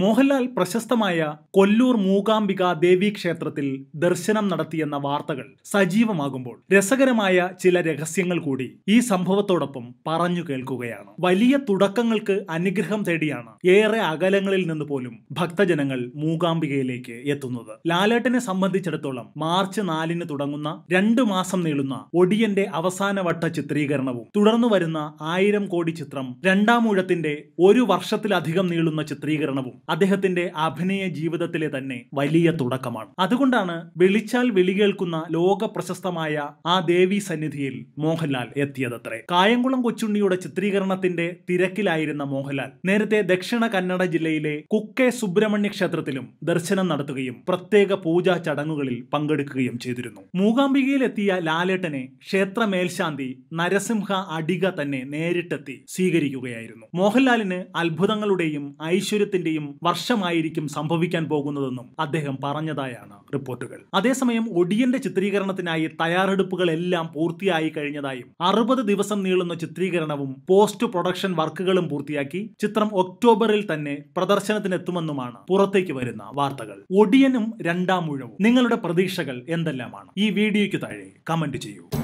മോഹൻലാൽ പ്രശസ്തമായ കൊല്ലൂർ മൂകാംബിക ദേവീ ക്ഷേത്രത്തിൽ ദർശനം നടത്തിയെന്ന വാർത്തകൾ സജീവമാകുമ്പോൾ രസകരമായ ചില രഹസ്യങ്ങൾ കൂടി ഈ സംഭവത്തോടൊപ്പം പറഞ്ഞു കേൾക്കുകയാണ് വലിയ തുടക്കങ്ങൾക്ക് അനുഗ്രഹം തേടിയാണ് ഏറെ അകലങ്ങളിൽ നിന്ന് പോലും ഭക്തജനങ്ങൾ മൂകാംബികയിലേക്ക് എത്തുന്നത് ലാലേട്ടനെ സംബന്ധിച്ചിടത്തോളം മാർച്ച് നാലിന് തുടങ്ങുന്ന രണ്ടു മാസം നീളുന്ന ഒടിയന്റെ അവസാനവട്ട ചിത്രീകരണവും തുടർന്നു വരുന്ന ആയിരം കോടി ചിത്രം രണ്ടാമൂഴത്തിന്റെ ഒരു വർഷത്തിലധികം നീളുന്ന ചിത്രീകരണവും അദ്ദേഹത്തിന്റെ അഭിനയ ജീവിതത്തിലെ തന്നെ വലിയ തുടക്കമാണ് അതുകൊണ്ടാണ് വിളിച്ചാൽ വിളികേൾക്കുന്ന ലോക പ്രശസ്തമായ ആ ദേവി സന്നിധിയിൽ മോഹൻലാൽ എത്തിയതത്രേ കായംകുളം കൊച്ചുണ്ണിയുടെ ചിത്രീകരണത്തിന്റെ തിരക്കിലായിരുന്ന മോഹൻലാൽ നേരത്തെ ദക്ഷിണ കന്നഡ ജില്ലയിലെ കുക്കെ സുബ്രഹ്മണ്യ ക്ഷേത്രത്തിലും ദർശനം നടത്തുകയും പ്രത്യേക പൂജാ ചടങ്ങുകളിൽ പങ്കെടുക്കുകയും ചെയ്തിരുന്നു മൂകാംബികയിലെത്തിയ ലാലേട്ടനെ ക്ഷേത്ര മേൽശാന്തി നരസിംഹ അടിക തന്നെ നേരിട്ടെത്തി സ്വീകരിക്കുകയായിരുന്നു മോഹൻലാലിന് അത്ഭുതങ്ങളുടെയും ഐശ്വര്യത്തിന്റെയും വർഷമായിരിക്കും സംഭവിക്കാൻ പോകുന്നതെന്നും അദ്ദേഹം പറഞ്ഞതായാണ് റിപ്പോർട്ടുകൾ അതേസമയം ഒടിയന്റെ ചിത്രീകരണത്തിനായി തയ്യാറെടുപ്പുകളെല്ലാം പൂർത്തിയായി കഴിഞ്ഞതായും അറുപത് ദിവസം നീളുന്ന ചിത്രീകരണവും പോസ്റ്റ് പ്രൊഡക്ഷൻ വർക്കുകളും പൂർത്തിയാക്കി ചിത്രം ഒക്ടോബറിൽ തന്നെ പ്രദർശനത്തിനെത്തുമെന്നുമാണ് പുറത്തേക്ക് വരുന്ന വാർത്തകൾ ഒടിയനും രണ്ടാം മുഴുവും നിങ്ങളുടെ പ്രതീക്ഷകൾ എന്തെല്ലാമാണ് ഈ വീഡിയോയ്ക്ക് താഴെ കമന്റ് ചെയ്യൂ